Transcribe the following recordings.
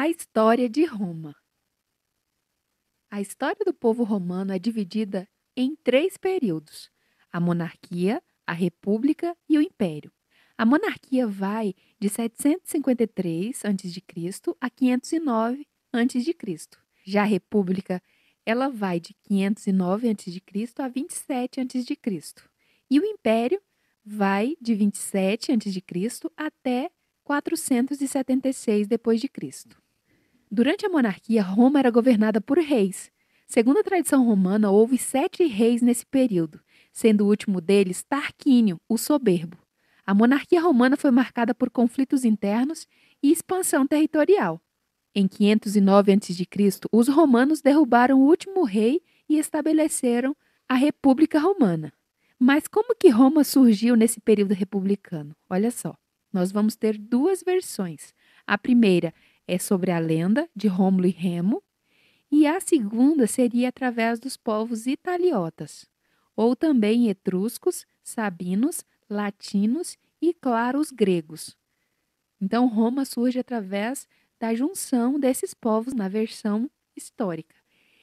A história de Roma. A história do povo romano é dividida em três períodos: a monarquia, a república e o império. A monarquia vai de 753 a.C. a 509 a.C. Já a república, ela vai de 509 a.C. a 27 a.C. E o império vai de 27 a.C. até 476 depois de Cristo. Durante a monarquia, Roma era governada por reis. Segundo a tradição romana, houve sete reis nesse período, sendo o último deles Tarquínio, o Soberbo. A monarquia romana foi marcada por conflitos internos e expansão territorial. Em 509 a.C., os romanos derrubaram o último rei e estabeleceram a República Romana. Mas como que Roma surgiu nesse período republicano? Olha só, nós vamos ter duas versões. A primeira é sobre a lenda de Rômulo e Remo, e a segunda seria através dos povos italiotas, ou também etruscos, sabinos, latinos e, claro, os gregos. Então, Roma surge através da junção desses povos na versão histórica.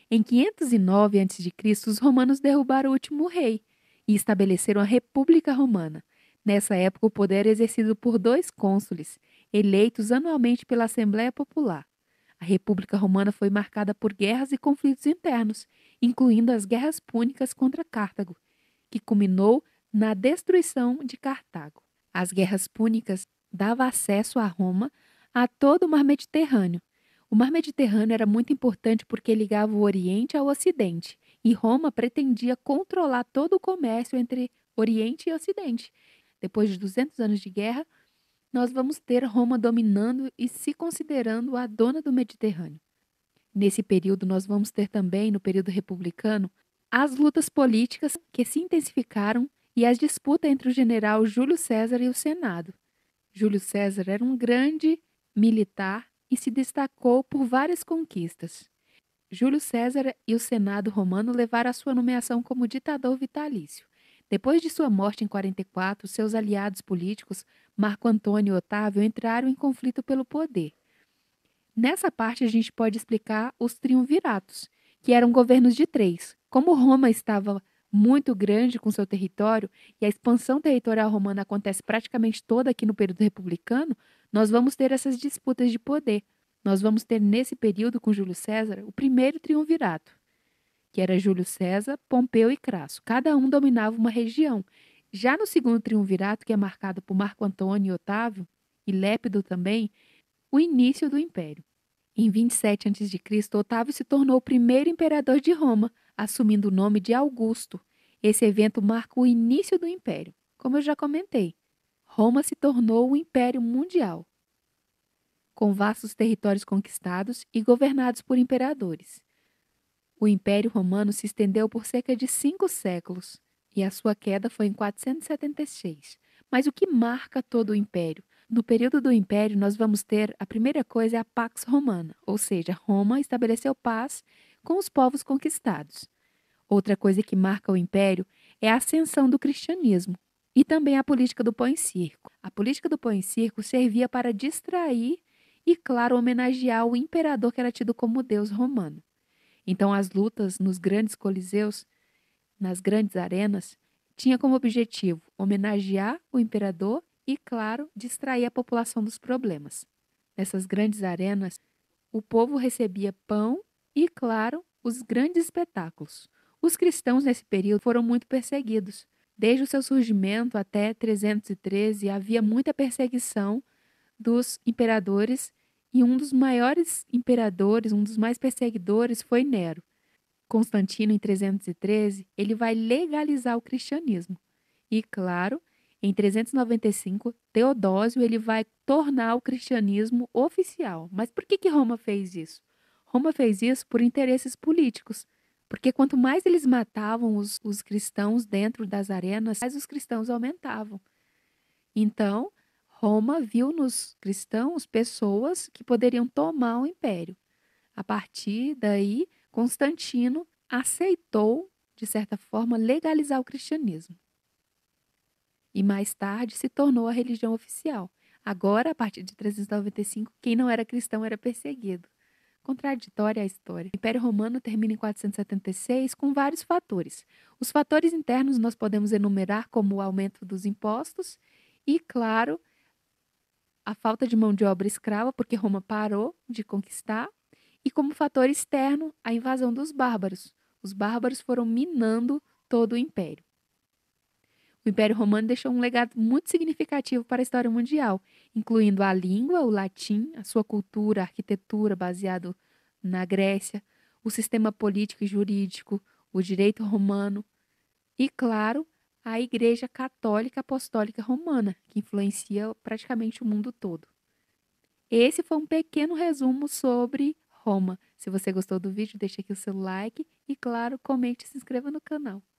Em 509 a.C., os romanos derrubaram o último rei e estabeleceram a República Romana. Nessa época, o poder era é exercido por dois cônsules, eleitos anualmente pela Assembleia Popular. A República Romana foi marcada por guerras e conflitos internos, incluindo as guerras púnicas contra Cartago, que culminou na destruição de Cartago. As guerras púnicas davam acesso a Roma a todo o Mar Mediterrâneo. O Mar Mediterrâneo era muito importante porque ligava o Oriente ao Ocidente, e Roma pretendia controlar todo o comércio entre Oriente e Ocidente. Depois de 200 anos de guerra, nós vamos ter Roma dominando e se considerando a dona do Mediterrâneo. Nesse período, nós vamos ter também, no período republicano, as lutas políticas que se intensificaram e as disputas entre o general Júlio César e o Senado. Júlio César era um grande militar e se destacou por várias conquistas. Júlio César e o Senado romano levaram a sua nomeação como ditador vitalício. Depois de sua morte em 44, seus aliados políticos, Marco Antônio e Otávio, entraram em conflito pelo poder. Nessa parte, a gente pode explicar os triunviratos, que eram governos de três. Como Roma estava muito grande com seu território e a expansão territorial romana acontece praticamente toda aqui no período republicano, nós vamos ter essas disputas de poder. Nós vamos ter nesse período com Júlio César o primeiro triunvirato que era Júlio César, Pompeu e Crasso. Cada um dominava uma região. Já no segundo triunvirato, que é marcado por Marco Antônio e Otávio, e Lépido também, o início do império. Em 27 a.C., Otávio se tornou o primeiro imperador de Roma, assumindo o nome de Augusto. Esse evento marca o início do império. Como eu já comentei, Roma se tornou um império mundial, com vastos territórios conquistados e governados por imperadores. O Império Romano se estendeu por cerca de cinco séculos e a sua queda foi em 476. Mas o que marca todo o Império? No período do Império, nós vamos ter a primeira coisa é a Pax Romana, ou seja, Roma estabeleceu paz com os povos conquistados. Outra coisa que marca o Império é a ascensão do cristianismo e também a política do pão circo. A política do pão circo servia para distrair e, claro, homenagear o imperador que era tido como deus romano. Então, as lutas nos grandes coliseus, nas grandes arenas, tinha como objetivo homenagear o imperador e, claro, distrair a população dos problemas. Nessas grandes arenas, o povo recebia pão e, claro, os grandes espetáculos. Os cristãos nesse período foram muito perseguidos. Desde o seu surgimento até 313 havia muita perseguição dos imperadores e um dos maiores imperadores, um dos mais perseguidores foi Nero. Constantino, em 313, ele vai legalizar o cristianismo. E, claro, em 395, Teodósio ele vai tornar o cristianismo oficial. Mas por que, que Roma fez isso? Roma fez isso por interesses políticos. Porque quanto mais eles matavam os, os cristãos dentro das arenas, mais os cristãos aumentavam. Então, Roma viu nos cristãos pessoas que poderiam tomar o império. A partir daí, Constantino aceitou, de certa forma, legalizar o cristianismo. E mais tarde se tornou a religião oficial. Agora, a partir de 395, quem não era cristão era perseguido. Contraditória a história. O Império Romano termina em 476 com vários fatores. Os fatores internos nós podemos enumerar como o aumento dos impostos e, claro, a falta de mão de obra escrava, porque Roma parou de conquistar, e como fator externo, a invasão dos bárbaros. Os bárbaros foram minando todo o império. O Império Romano deixou um legado muito significativo para a história mundial, incluindo a língua, o latim, a sua cultura, a arquitetura baseado na Grécia, o sistema político e jurídico, o direito romano e, claro, a Igreja Católica Apostólica Romana, que influencia praticamente o mundo todo. Esse foi um pequeno resumo sobre Roma. Se você gostou do vídeo, deixe aqui o seu like e, claro, comente e se inscreva no canal.